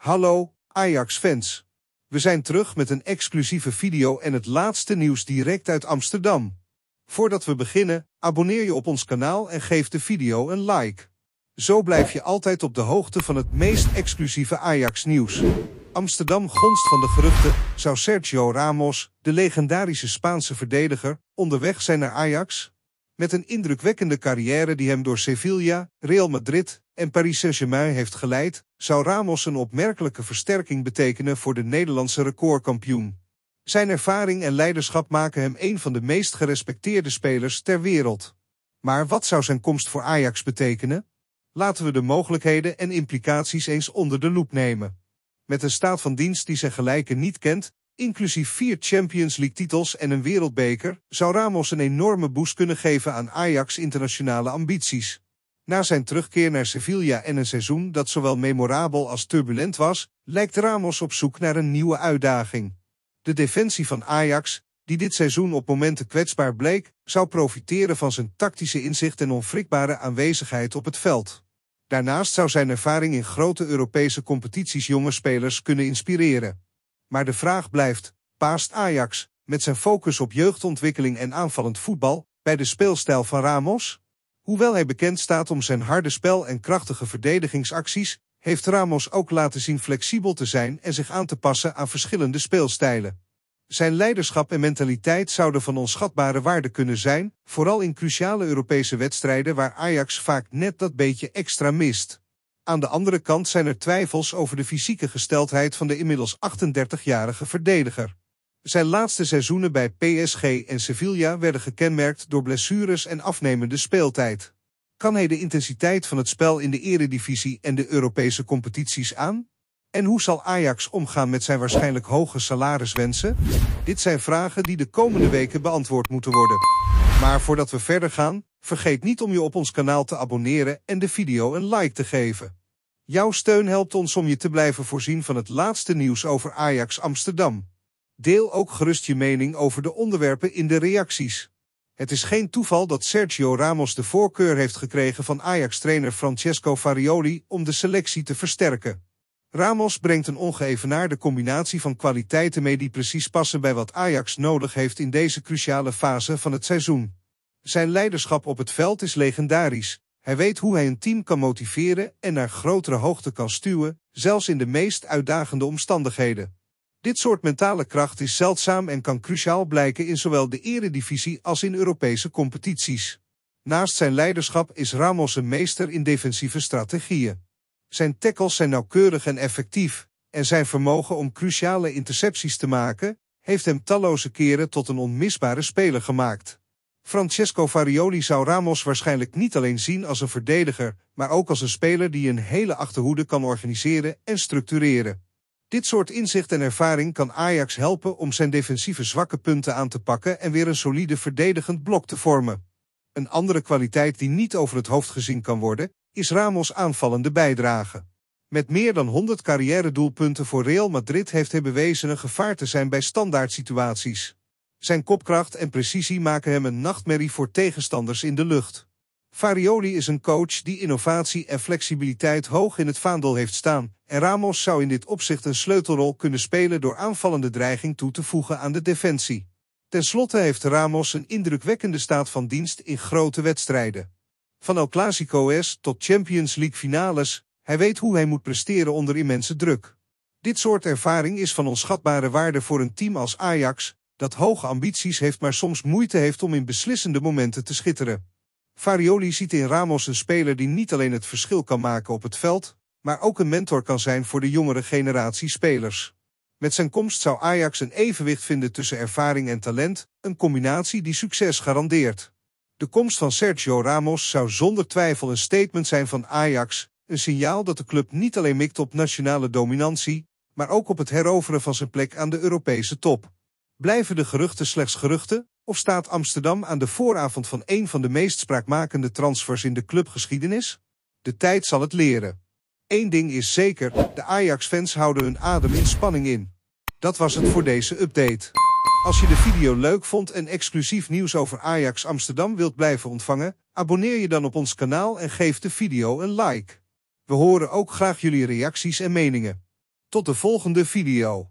Hallo, Ajax-fans. We zijn terug met een exclusieve video en het laatste nieuws direct uit Amsterdam. Voordat we beginnen, abonneer je op ons kanaal en geef de video een like. Zo blijf je altijd op de hoogte van het meest exclusieve Ajax-nieuws. Amsterdam gonst van de geruchten, zou Sergio Ramos, de legendarische Spaanse verdediger, onderweg zijn naar Ajax? met een indrukwekkende carrière die hem door Sevilla, Real Madrid en Paris Saint-Germain heeft geleid, zou Ramos een opmerkelijke versterking betekenen voor de Nederlandse recordkampioen. Zijn ervaring en leiderschap maken hem een van de meest gerespecteerde spelers ter wereld. Maar wat zou zijn komst voor Ajax betekenen? Laten we de mogelijkheden en implicaties eens onder de loep nemen. Met een staat van dienst die zijn gelijke niet kent, inclusief vier Champions League titels en een wereldbeker, zou Ramos een enorme boost kunnen geven aan Ajax' internationale ambities. Na zijn terugkeer naar Sevilla en een seizoen dat zowel memorabel als turbulent was, lijkt Ramos op zoek naar een nieuwe uitdaging. De defensie van Ajax, die dit seizoen op momenten kwetsbaar bleek, zou profiteren van zijn tactische inzicht en onwrikbare aanwezigheid op het veld. Daarnaast zou zijn ervaring in grote Europese competities jonge spelers kunnen inspireren maar de vraag blijft, paast Ajax, met zijn focus op jeugdontwikkeling en aanvallend voetbal, bij de speelstijl van Ramos? Hoewel hij bekend staat om zijn harde spel en krachtige verdedigingsacties, heeft Ramos ook laten zien flexibel te zijn en zich aan te passen aan verschillende speelstijlen. Zijn leiderschap en mentaliteit zouden van onschatbare waarde kunnen zijn, vooral in cruciale Europese wedstrijden waar Ajax vaak net dat beetje extra mist. Aan de andere kant zijn er twijfels over de fysieke gesteldheid van de inmiddels 38-jarige verdediger. Zijn laatste seizoenen bij PSG en Sevilla werden gekenmerkt door blessures en afnemende speeltijd. Kan hij de intensiteit van het spel in de eredivisie en de Europese competities aan? En hoe zal Ajax omgaan met zijn waarschijnlijk hoge salariswensen? Dit zijn vragen die de komende weken beantwoord moeten worden. Maar voordat we verder gaan, vergeet niet om je op ons kanaal te abonneren en de video een like te geven. Jouw steun helpt ons om je te blijven voorzien van het laatste nieuws over Ajax Amsterdam. Deel ook gerust je mening over de onderwerpen in de reacties. Het is geen toeval dat Sergio Ramos de voorkeur heeft gekregen van Ajax-trainer Francesco Farioli om de selectie te versterken. Ramos brengt een ongeëvenaarde combinatie van kwaliteiten mee die precies passen bij wat Ajax nodig heeft in deze cruciale fase van het seizoen. Zijn leiderschap op het veld is legendarisch. Hij weet hoe hij een team kan motiveren en naar grotere hoogte kan stuwen, zelfs in de meest uitdagende omstandigheden. Dit soort mentale kracht is zeldzaam en kan cruciaal blijken in zowel de eredivisie als in Europese competities. Naast zijn leiderschap is Ramos een meester in defensieve strategieën. Zijn tackles zijn nauwkeurig en effectief, en zijn vermogen om cruciale intercepties te maken, heeft hem talloze keren tot een onmisbare speler gemaakt. Francesco Farioli zou Ramos waarschijnlijk niet alleen zien als een verdediger, maar ook als een speler die een hele achterhoede kan organiseren en structureren. Dit soort inzicht en ervaring kan Ajax helpen om zijn defensieve zwakke punten aan te pakken en weer een solide verdedigend blok te vormen. Een andere kwaliteit die niet over het hoofd gezien kan worden, is Ramos' aanvallende bijdrage. Met meer dan 100 carrière-doelpunten voor Real Madrid heeft hij bewezen een gevaar te zijn bij standaard situaties. Zijn kopkracht en precisie maken hem een nachtmerrie voor tegenstanders in de lucht. Farioli is een coach die innovatie en flexibiliteit hoog in het vaandel heeft staan. En Ramos zou in dit opzicht een sleutelrol kunnen spelen door aanvallende dreiging toe te voegen aan de defensie. Ten slotte heeft Ramos een indrukwekkende staat van dienst in grote wedstrijden. Van El S tot Champions League finales, hij weet hoe hij moet presteren onder immense druk. Dit soort ervaring is van onschatbare waarde voor een team als Ajax, dat hoge ambities heeft maar soms moeite heeft om in beslissende momenten te schitteren. Farioli ziet in Ramos een speler die niet alleen het verschil kan maken op het veld, maar ook een mentor kan zijn voor de jongere generatie spelers. Met zijn komst zou Ajax een evenwicht vinden tussen ervaring en talent, een combinatie die succes garandeert. De komst van Sergio Ramos zou zonder twijfel een statement zijn van Ajax, een signaal dat de club niet alleen mikt op nationale dominantie, maar ook op het heroveren van zijn plek aan de Europese top. Blijven de geruchten slechts geruchten, of staat Amsterdam aan de vooravond van een van de meest spraakmakende transfers in de clubgeschiedenis? De tijd zal het leren. Eén ding is zeker, de Ajax-fans houden hun adem in spanning in. Dat was het voor deze update. Als je de video leuk vond en exclusief nieuws over Ajax Amsterdam wilt blijven ontvangen, abonneer je dan op ons kanaal en geef de video een like. We horen ook graag jullie reacties en meningen. Tot de volgende video.